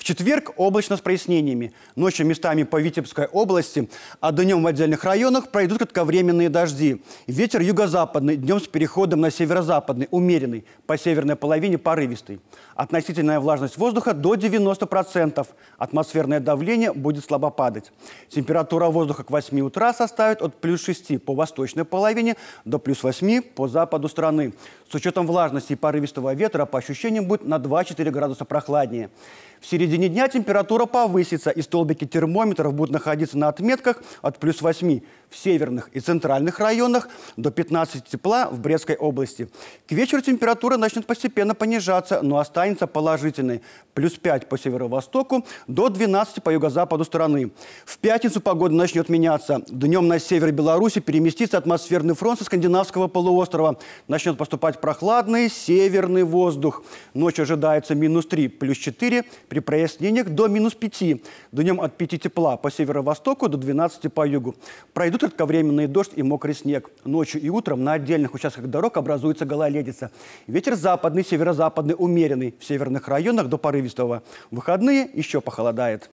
В четверг облачно с прояснениями. Ночью местами по Витебской области, а днем в отдельных районах пройдут кратковременные дожди. Ветер юго-западный, днем с переходом на северо-западный, умеренный, по северной половине порывистый. Относительная влажность воздуха до 90%. Атмосферное давление будет слабо падать. Температура воздуха к 8 утра составит от плюс 6 по восточной половине до плюс 8 по западу страны. С учетом влажности и порывистого ветра по ощущениям будет на 2-4 градуса прохладнее. В середине дня температура повысится, и столбики термометров будут находиться на отметках от плюс 8 в северных и центральных районах до 15 тепла в Брестской области. К вечеру температура начнет постепенно понижаться, но останется положительной. Плюс 5 по северо-востоку до 12 по юго-западу страны. В пятницу погода начнет меняться. Днем на север Беларуси переместится атмосферный фронт со скандинавского полуострова. Начнет поступать прохладный северный воздух. Ночью ожидается минус 3, плюс 4, при прояснениях до минус 5. Днем от 5 тепла по северо-востоку до 12 по югу. Пройдут кратковременный дождь и мокрый снег. Ночью и утром на отдельных участках дорог образуется гололедица. Ветер западный, северо-западный, умеренный. В северных районах до порывистого. В выходные еще похолодает.